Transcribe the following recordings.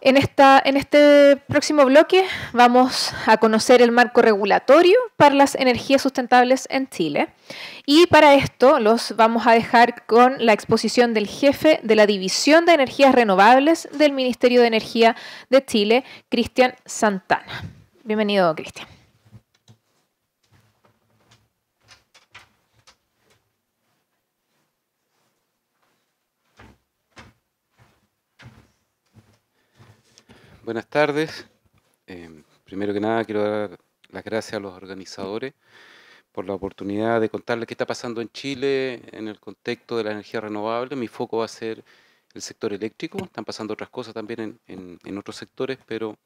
En, esta, en este próximo bloque vamos a conocer el marco regulatorio para las energías sustentables en Chile y para esto los vamos a dejar con la exposición del jefe de la División de Energías Renovables del Ministerio de Energía de Chile, Cristian Santana. Bienvenido, Cristian. Buenas tardes. Em, primero que nada quiero dar las gracias a los organizadores por la oportunidad de contarles qué está pasando en Chile en el contexto de la energía renovable. Mi foco va a ser el sector eléctrico. Están pasando otras cosas también en, otros sectores, pero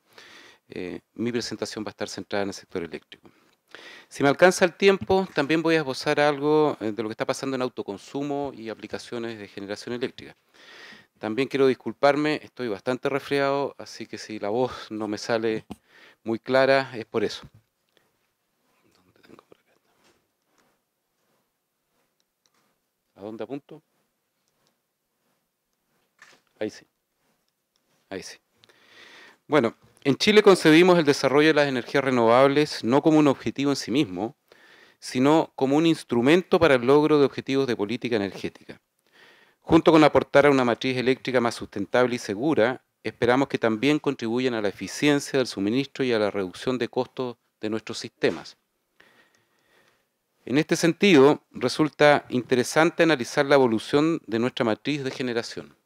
eh, mi presentación va a estar centrada en el sector eléctrico. Si me alcanza el tiempo, también voy a esbozar algo eh, de lo que está pasando en autoconsumo y aplicaciones de generación eléctrica. También quiero disculparme, estoy bastante resfriado, así que si la voz no me sale muy clara es por eso. ¿A dónde apunto? Ahí sí. Ahí sí. Bueno, en Chile concebimos el desarrollo de las energías renovables no como un objetivo en sí mismo, sino como un instrumento para el logro de objetivos de política energética. Junto con aportar a una matriz eléctrica más sustentable y segura, esperamos que también contribuyan a la eficiencia del suministro y a la reducción de costos de nuestros sistemas. En este sentido, resulta interesante analizar la evolución de nuestra matriz de generación.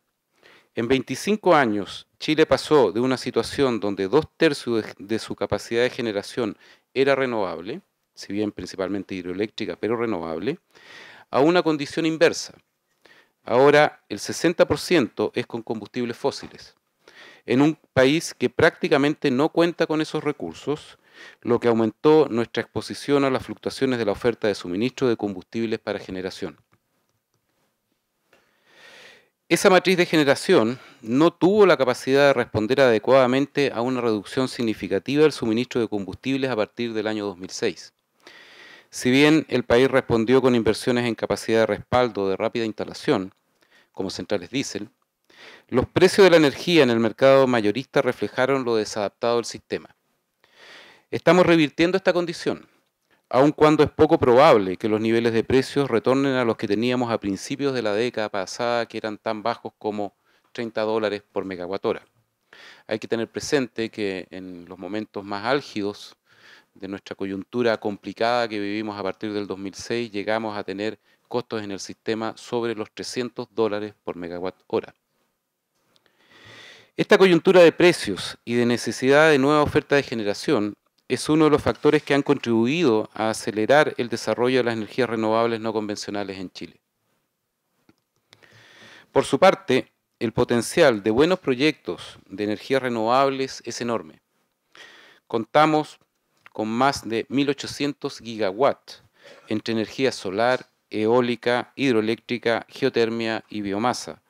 En 25 años, Chile pasó de una situación donde dos tercios de, su capacidad de generación era renovable, si bien principalmente hidroeléctrica, pero renovable, a una condición inversa, Ahora el 60% es con combustibles fósiles. En un país que prácticamente no cuenta con esos recursos, lo que aumentó nuestra exposición a las fluctuaciones de la oferta de suministro de combustibles para generación. Esa matriz de generación no tuvo la capacidad de responder adecuadamente a una reducción significativa del suministro de combustibles a partir del año 2006. Si bien el país respondió con inversiones en capacidad de respaldo de rápida instalación, como centrales diésel, los precios de la energía en el mercado mayorista reflejaron lo desadaptado del sistema. Estamos revirtiendo esta condición, aun cuando es poco probable que los niveles de precios retornen a los que teníamos a principios de la década pasada, que eran tan bajos como 30 dólares por megawatt Hay que tener presente que en los momentos más álgidos de nuestra coyuntura complicada que vivimos a partir del 2006, llegamos a tener costos en el sistema sobre los 300 dólares por megawatt hora. Esta coyuntura de precios y de necesidad de nueva oferta de generación es uno de los factores que han contribuido a acelerar el desarrollo de las energías renovables no convencionales en Chile. Por su parte, el potencial de buenos proyectos de energías renovables es enorme. Contamos con más de 1.800 gigawatts entre energía solar, eólica, hidroeléctrica, geotermia y biomasa,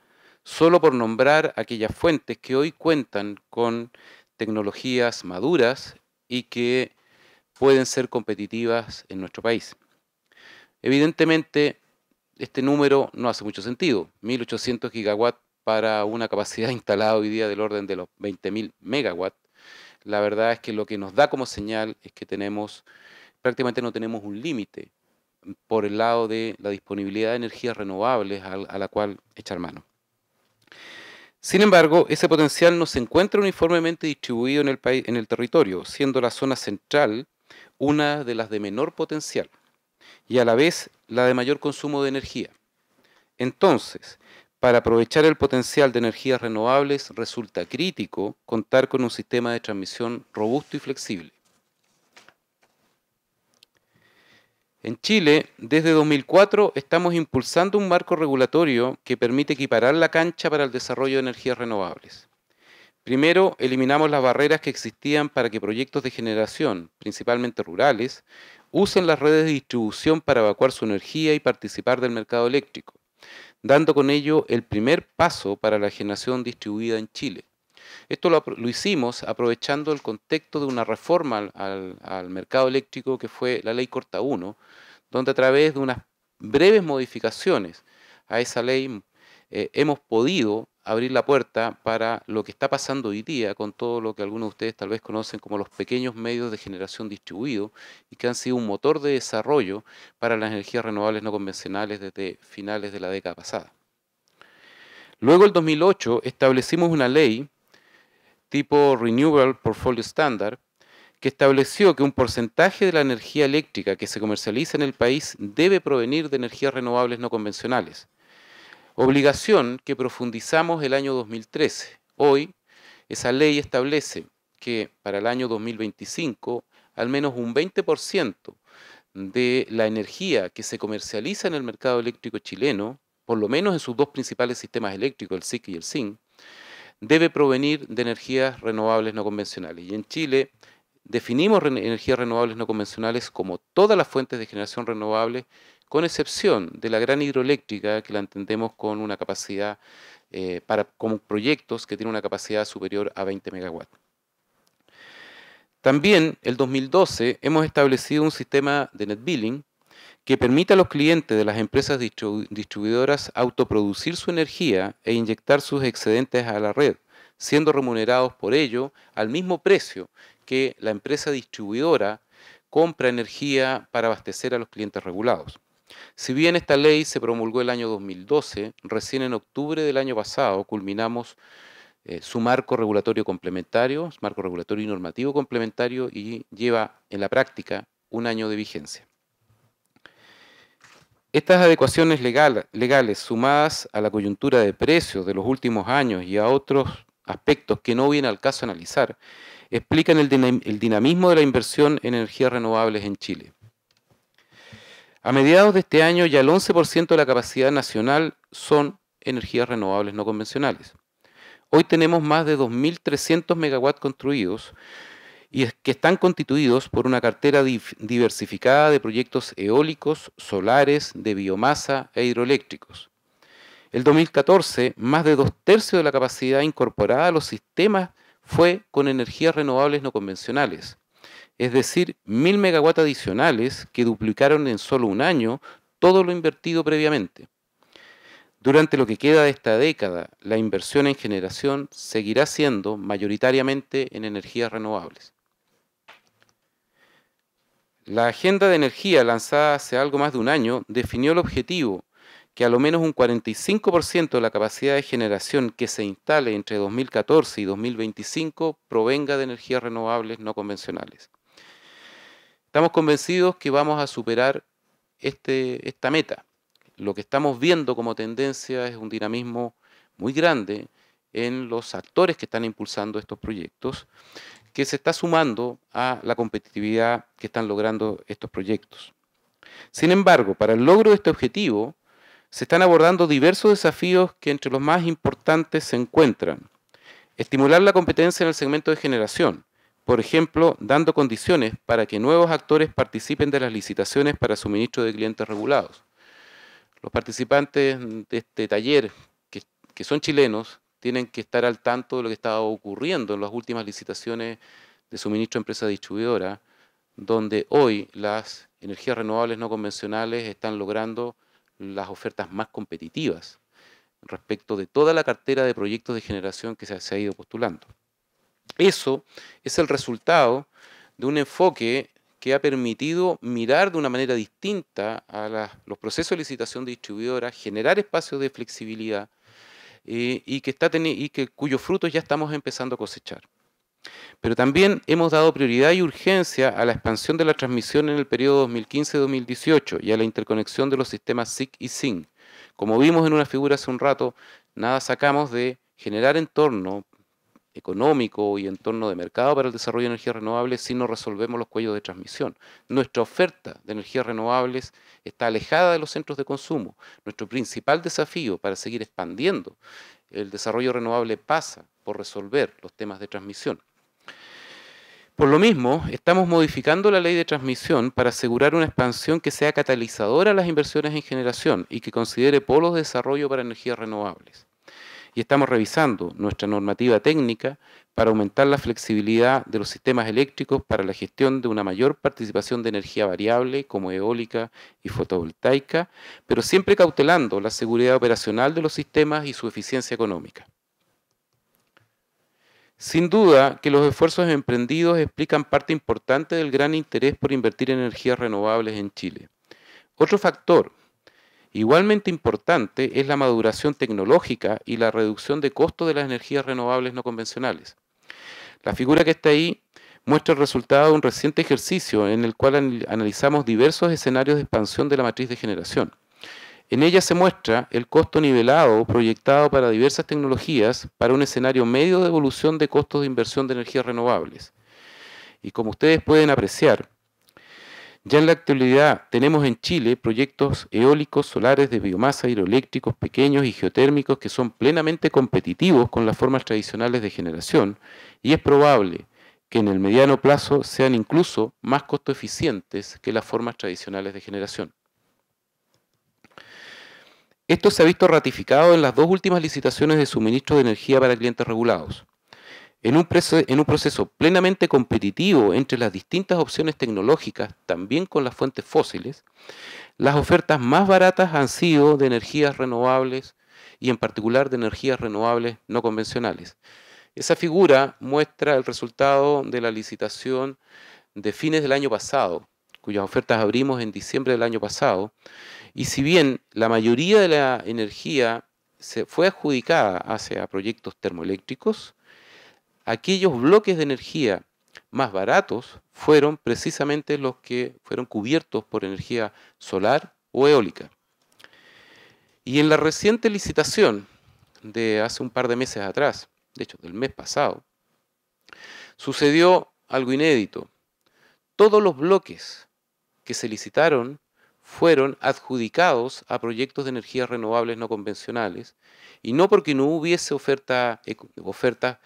solo por nombrar aquellas fuentes que hoy cuentan con tecnologías maduras y que pueden ser competitivas en nuestro país. Evidentemente, este número no hace mucho sentido, 1.800 gigawatts para una capacidad instalada hoy día del orden de los 20.000 megawatts, la verdad es que lo que nos da como señal es que tenemos, prácticamente no tenemos un límite por el lado de la disponibilidad de energías renovables a, la cual echar mano. Sin embargo, ese potencial no se encuentra uniformemente distribuido en el, país, en el territorio, siendo la zona central una de las de menor potencial y a la vez la de mayor consumo de energía. Entonces, para aprovechar el potencial de energías renovables resulta crítico contar con un sistema de transmisión robusto y flexible. En Chile, desde 2004, estamos impulsando un marco regulatorio que permite equiparar la cancha para el desarrollo de energías renovables. Primero, eliminamos las barreras que existían para que proyectos de generación, principalmente rurales, usen las redes de distribución para evacuar su energía y participar del mercado eléctrico dando con ello el primer paso para la generación distribuida en Chile. Esto lo, hicimos aprovechando el contexto de una reforma al, mercado eléctrico que fue la Ley Corta 1, donde a través de unas breves modificaciones a esa ley eh, hemos podido abrir la puerta para lo que está pasando hoy día con todo lo que algunos de ustedes tal vez conocen como los pequeños medios de generación distribuido y que han sido un motor de desarrollo para las energías renovables no convencionales desde finales de la década pasada. Luego, el 2008, establecimos una ley tipo Renewable Portfolio Standard que estableció que un porcentaje de la energía eléctrica que se comercializa en el país debe provenir de energías renovables no convencionales Obligación que profundizamos el año 2013. Hoy, esa ley establece que para el año 2025 al menos un 20% de la energía que se comercializa en el mercado eléctrico chileno, por lo menos en sus dos principales sistemas eléctricos, el SIC y el SIN, debe provenir de energías renovables no convencionales. Y en Chile definimos energías renovables no convencionales como todas las fuentes de generación renovable con excepción de la gran hidroeléctrica, que la entendemos con una capacidad, eh, para, como proyectos que tienen una capacidad superior a 20 megawatts. También, el 2012, hemos establecido un sistema de net billing que permite a los clientes de las empresas distribuidoras autoproducir su energía e inyectar sus excedentes a la red, siendo remunerados por ello al mismo precio que la empresa distribuidora compra energía para abastecer a los clientes regulados. Si bien esta ley se promulgó el año 2012, recién en octubre del año pasado culminamos eh, su marco regulatorio complementario, marco regulatorio y normativo complementario y lleva en la práctica un año de vigencia. Estas adecuaciones legales sumadas a la coyuntura de precios de los últimos años y a otros aspectos que no viene al caso analizar, explican el dinamismo de la inversión en energías renovables en Chile. A mediados de este año ya el 11% de la capacidad nacional son energías renovables no convencionales. Hoy tenemos más de 2.300 megawatts construidos y que están constituidos por una cartera diversificada de proyectos eólicos, solares, de biomasa e hidroeléctricos. El 2014, más de dos tercios de la capacidad incorporada a los sistemas fue con energías renovables no convencionales es decir, mil megawatts adicionales que duplicaron en solo un año todo lo invertido previamente. Durante lo que queda de esta década, la inversión en generación seguirá siendo mayoritariamente en energías renovables. La Agenda de Energía, lanzada hace algo más de un año, definió el objetivo que a lo menos un 45% de la capacidad de generación que se instale entre 2014 y 2025 provenga de energías renovables no convencionales. Estamos convencidos que vamos a superar este, esta meta. Lo que estamos viendo como tendencia es un dinamismo muy grande en los actores que están impulsando estos proyectos, que se está sumando a la competitividad que están logrando estos proyectos. Sin embargo, para el logro de este objetivo, se están abordando diversos desafíos que entre los más importantes se encuentran. Estimular la competencia en el segmento de generación, por ejemplo, dando condiciones para que nuevos actores participen de las licitaciones para suministro de clientes regulados. Los participantes de este taller, que, son chilenos, tienen que estar al tanto de lo que está ocurriendo en las últimas licitaciones de suministro a empresas distribuidoras, donde hoy las energías renovables no convencionales están logrando las ofertas más competitivas respecto de toda la cartera de proyectos de generación que se ha ido postulando. Eso es el resultado de un enfoque que ha permitido mirar de una manera distinta a los procesos de licitación de distribuidoras, generar espacios de flexibilidad eh, y, que está y que, cuyos frutos ya estamos empezando a cosechar. Pero también hemos dado prioridad y urgencia a la expansión de la transmisión en el periodo 2015-2018 y a la interconexión de los sistemas SIC y SIN. Como vimos en una figura hace un rato, nada sacamos de generar entorno económico y entorno de mercado para el desarrollo de energías renovables si no resolvemos los cuellos de transmisión. Nuestra oferta de energías renovables está alejada de los centros de consumo. Nuestro principal desafío para seguir expandiendo el desarrollo renovable pasa por resolver los temas de transmisión. Por lo mismo, estamos modificando la ley de transmisión para asegurar una expansión que sea catalizadora a las inversiones en generación y que considere polos de desarrollo para energías renovables y estamos revisando nuestra normativa técnica para aumentar la flexibilidad de los sistemas eléctricos para la gestión de una mayor participación de energía variable como eólica y fotovoltaica, pero siempre cautelando la seguridad operacional de los sistemas y su eficiencia económica. Sin duda que los esfuerzos emprendidos explican parte importante del gran interés por invertir en energías renovables en Chile. Otro factor Igualmente importante es la maduración tecnológica y la reducción de costos de las energías renovables no convencionales. La figura que está ahí muestra el resultado de un reciente ejercicio en el cual analizamos diversos escenarios de expansión de la matriz de generación. En ella se muestra el costo nivelado proyectado para diversas tecnologías para un escenario medio de evolución de costos de inversión de energías renovables. Y como ustedes pueden apreciar, ya en la actualidad tenemos en Chile proyectos eólicos, solares, de biomasa, hidroeléctricos, pequeños y geotérmicos que son plenamente competitivos con las formas tradicionales de generación y es probable que en el mediano plazo sean incluso más costo eficientes que las formas tradicionales de generación. Esto se ha visto ratificado en las dos últimas licitaciones de suministro de energía para clientes regulados. En un, proceso plenamente competitivo entre las distintas opciones tecnológicas, también con las fuentes fósiles, las ofertas más baratas han sido de energías renovables y en particular de energías renovables no convencionales. Esa figura muestra el resultado de la licitación de fines del año pasado, cuyas ofertas abrimos en diciembre del año pasado, y si bien la mayoría de la energía se fue adjudicada hacia proyectos termoeléctricos, aquellos bloques de energía más baratos fueron precisamente los que fueron cubiertos por energía solar o eólica. Y en la reciente licitación de hace un par de meses atrás, de hecho del mes pasado, sucedió algo inédito. Todos los bloques que se licitaron fueron adjudicados a proyectos de energías renovables no convencionales, y no porque no hubiese oferta, oferta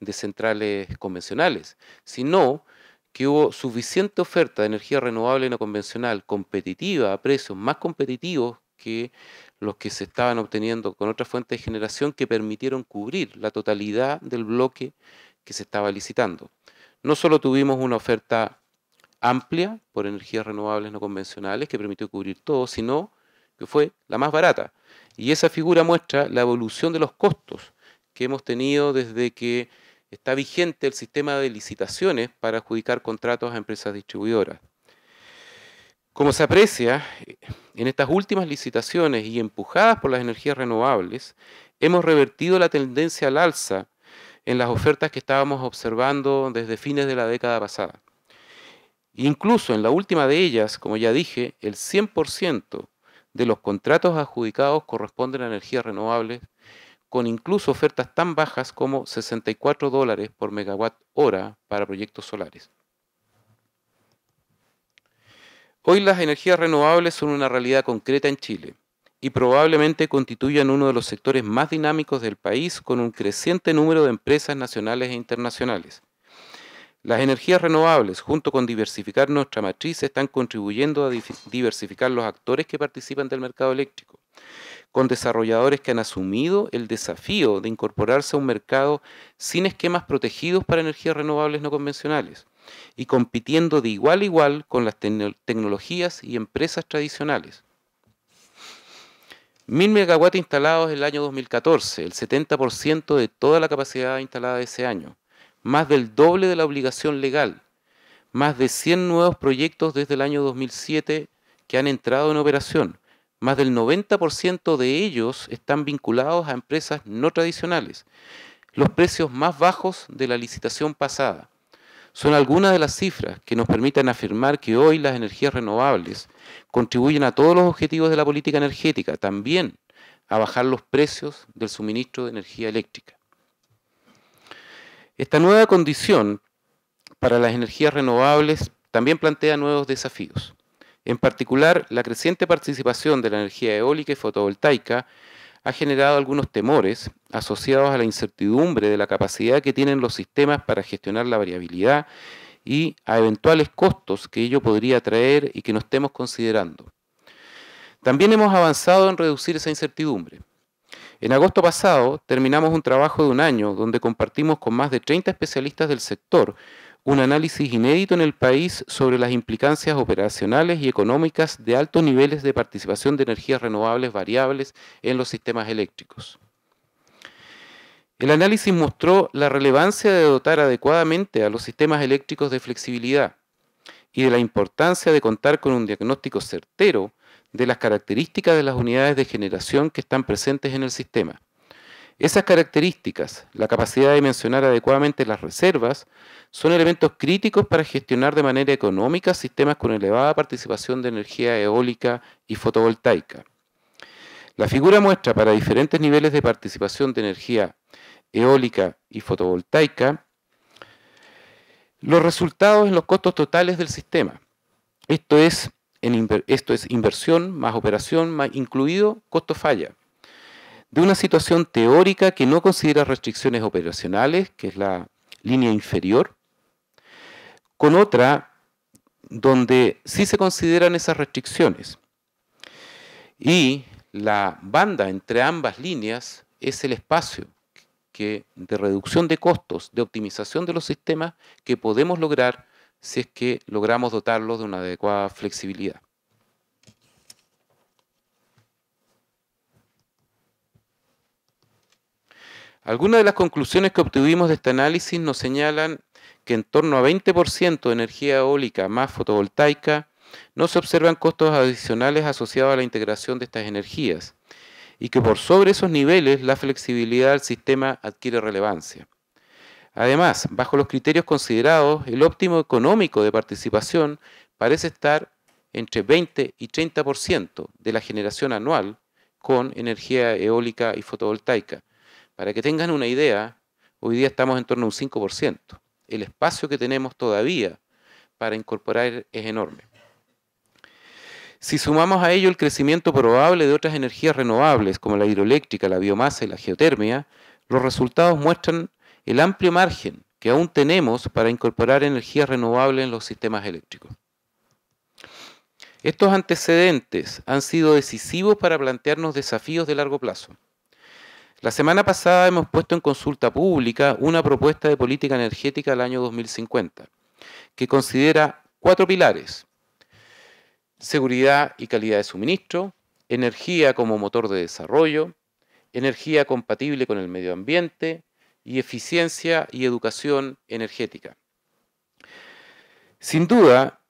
de centrales convencionales, sino que hubo suficiente oferta de energía renovable no convencional competitiva a precios más competitivos que los que se estaban obteniendo con otras fuentes de generación que permitieron cubrir la totalidad del bloque que se estaba licitando. No solo tuvimos una oferta amplia por energías renovables no convencionales que permitió cubrir todo, sino que fue la más barata. Y esa figura muestra la evolución de los costos que hemos tenido desde que está vigente el sistema de licitaciones para adjudicar contratos a empresas distribuidoras. Como se aprecia, en estas últimas licitaciones y empujadas por las energías renovables, hemos revertido la tendencia al alza en las ofertas que estábamos observando desde fines de la década pasada. Incluso en la última de ellas, como ya dije, el 100% de los contratos adjudicados corresponden a energías renovables con incluso ofertas tan bajas como 64 dólares por megawatt hora para proyectos solares. Hoy las energías renovables son una realidad concreta en Chile y probablemente constituyan uno de los sectores más dinámicos del país con un creciente número de empresas nacionales e internacionales. Las energías renovables, junto con diversificar nuestra matriz, están contribuyendo a diversificar los actores que participan del mercado eléctrico con desarrolladores que han asumido el desafío de incorporarse a un mercado sin esquemas protegidos para energías renovables no convencionales y compitiendo de igual a igual con las tecnologías y empresas tradicionales. Mil megawatts instalados el año 2014, el 70% de toda la capacidad instalada de ese año, más del doble de la obligación legal, más de 100 nuevos proyectos desde el año 2007 que han entrado en operación, más del 90% de ellos están vinculados a empresas no tradicionales, los precios más bajos de la licitación pasada. Son algunas de las cifras que nos permiten afirmar que hoy las energías renovables contribuyen a todos los objetivos de la política energética, también a bajar los precios del suministro de energía eléctrica. Esta nueva condición para las energías renovables también plantea nuevos desafíos. En particular, la creciente participación de la energía eólica y fotovoltaica ha generado algunos temores asociados a la incertidumbre de la capacidad que tienen los sistemas para gestionar la variabilidad y a eventuales costos que ello podría traer y que no estemos considerando. También hemos avanzado en reducir esa incertidumbre. En agosto pasado terminamos un trabajo de un año donde compartimos con más de 30 especialistas del sector un análisis inédito en el país sobre las implicancias operacionales y económicas de altos niveles de participación de energías renovables variables en los sistemas eléctricos. El análisis mostró la relevancia de dotar adecuadamente a los sistemas eléctricos de flexibilidad y de la importancia de contar con un diagnóstico certero de las características de las unidades de generación que están presentes en el sistema esas características, la capacidad de dimensionar adecuadamente las reservas, son elementos críticos para gestionar de manera económica sistemas con elevada participación de energía eólica y fotovoltaica. La figura muestra para diferentes niveles de participación de energía eólica y fotovoltaica los resultados en los costos totales del sistema. Esto es, esto es inversión más operación más incluido costo falla de una situación teórica que no considera restricciones operacionales, que es la línea inferior, con otra donde sí se consideran esas restricciones. Y la banda entre ambas líneas es el espacio que, de reducción de costos, de optimización de los sistemas que podemos lograr si es que logramos dotarlos de una adecuada flexibilidad. Algunas de las conclusiones que obtuvimos de este análisis nos señalan que en torno a 20% de energía eólica más fotovoltaica no se observan costos adicionales asociados a la integración de estas energías y que por sobre esos niveles la flexibilidad del sistema adquiere relevancia. Además, bajo los criterios considerados, el óptimo económico de participación parece estar entre 20 y 30% de la generación anual con energía eólica y fotovoltaica, para que tengan una idea, hoy día estamos en torno a un 5%. El espacio que tenemos todavía para incorporar es enorme. Si sumamos a ello el crecimiento probable de otras energías renovables como la hidroeléctrica, la biomasa y la geotermia, los resultados muestran el amplio margen que aún tenemos para incorporar energías renovables en los sistemas eléctricos. Estos antecedentes han sido decisivos para plantearnos desafíos de largo plazo. La semana pasada hemos puesto en consulta pública una propuesta de política energética al año 2050, que considera cuatro pilares. Seguridad y calidad de suministro, energía como motor de desarrollo, energía compatible con el medio ambiente y eficiencia y educación energética. Sin duda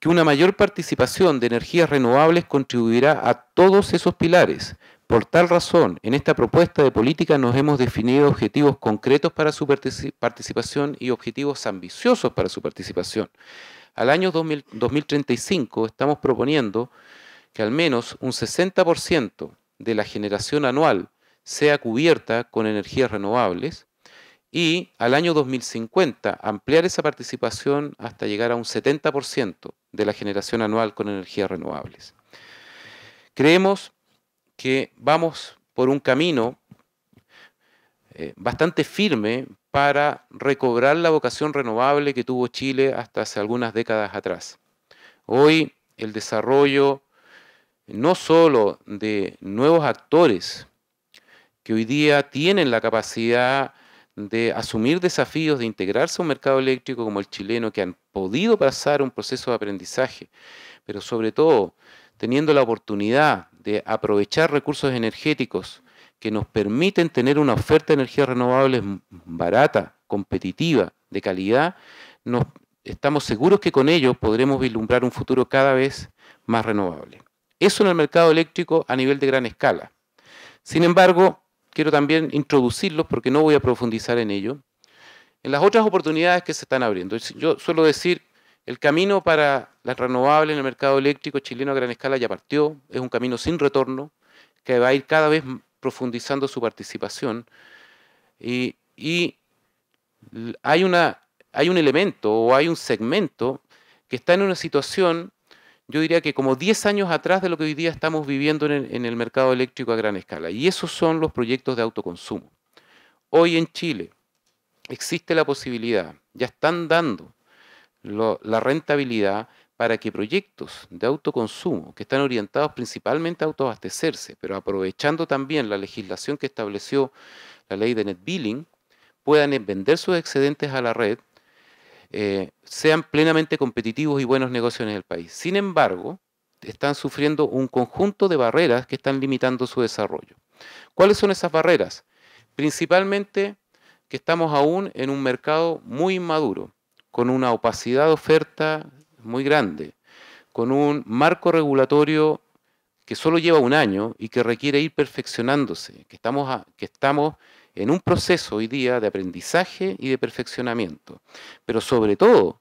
que una mayor participación de energías renovables contribuirá a todos esos pilares, por tal razón, en esta propuesta de política nos hemos definido objetivos concretos para su participación y objetivos ambiciosos para su participación. Al año 2035 estamos proponiendo que al menos un 60% de la generación anual sea cubierta con energías renovables y al año 2050 ampliar esa participación hasta llegar a un 70% de la generación anual con energías renovables. Creemos que vamos por un camino eh, bastante firme para recobrar la vocación renovable que tuvo Chile hasta hace algunas décadas atrás. Hoy el desarrollo no solo de nuevos actores que hoy día tienen la capacidad de asumir desafíos, de integrarse a un mercado eléctrico como el chileno, que han podido pasar un proceso de aprendizaje, pero sobre todo teniendo la oportunidad de aprovechar recursos energéticos que nos permiten tener una oferta de energías renovables barata, competitiva, de calidad, estamos seguros que con ello podremos vislumbrar un futuro cada vez más renovable. Eso en el mercado eléctrico a nivel de gran escala. Sin embargo, quiero también introducirlos porque no voy a profundizar en ello. En las otras oportunidades que se están abriendo, yo suelo decir el camino para las renovables en el mercado eléctrico chileno a gran escala ya partió, es un camino sin retorno que va a ir cada vez profundizando su participación y, hay, un elemento o hay un segmento que está en una situación, yo diría que como 10 años atrás de lo que hoy día estamos viviendo en el mercado eléctrico a gran escala y esos son los proyectos de autoconsumo. Hoy en Chile existe la posibilidad, ya están dando la rentabilidad para que proyectos de autoconsumo que están orientados principalmente a autoabastecerse, pero aprovechando también la legislación que estableció la ley de net billing, puedan eh, vender sus excedentes a la red, eh, sean plenamente competitivos y buenos negocios en el país. Sin embargo, están sufriendo un conjunto de barreras que están limitando su desarrollo. ¿Cuáles son esas barreras? Principalmente que estamos aún en un mercado muy inmaduro con una opacidad de oferta muy grande, con un marco regulatorio que solo lleva un año y que requiere ir perfeccionándose, que estamos, que estamos en un proceso hoy día de aprendizaje y de perfeccionamiento. Pero sobre todo,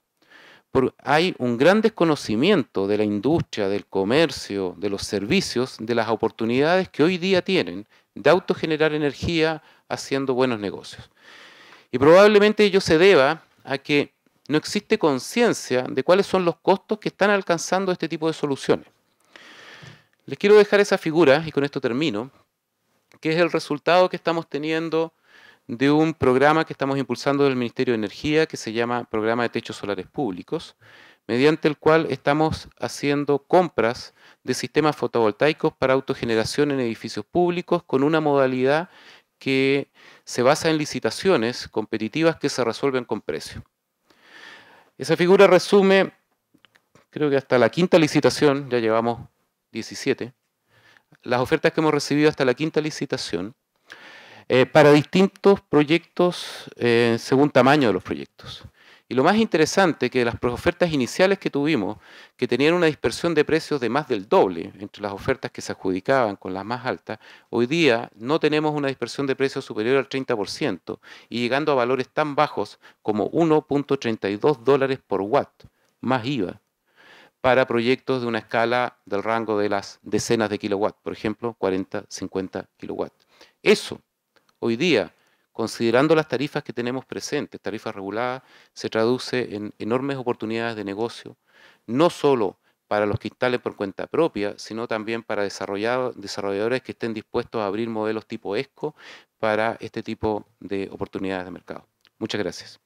hay un gran desconocimiento de la industria, del comercio, de los servicios, de las oportunidades que hoy día tienen de autogenerar energía haciendo buenos negocios. Y probablemente ello se deba a que no existe conciencia de cuáles son los costos que están alcanzando este tipo de soluciones. Les quiero dejar esa figura, y con esto termino, que es el resultado que estamos teniendo de un programa que estamos impulsando del Ministerio de Energía, que se llama Programa de Techos Solares Públicos, mediante el cual estamos haciendo compras de sistemas fotovoltaicos para autogeneración en edificios públicos con una modalidad que se basa en licitaciones competitivas que se resuelven con precio. Esa figura resume, creo que hasta la quinta licitación, ya llevamos 17, las ofertas que hemos recibido hasta la quinta licitación, eh, para distintos proyectos eh, según tamaño de los proyectos. Y lo más interesante que las ofertas iniciales que tuvimos, que tenían una dispersión de precios de más del doble entre las ofertas que se adjudicaban con las más altas, hoy día no tenemos una dispersión de precios superior al 30% y llegando a valores tan bajos como 1.32 dólares por watt, más IVA, para proyectos de una escala del rango de las decenas de kilowatts, por ejemplo, 40, 50 kilowatts. Eso, hoy día, considerando las tarifas que tenemos presentes, tarifas reguladas, se traduce en enormes oportunidades de negocio, no solo para los que instalen por cuenta propia, sino también para desarrolladores que estén dispuestos a abrir modelos tipo ESCO para este tipo de oportunidades de mercado. Muchas gracias.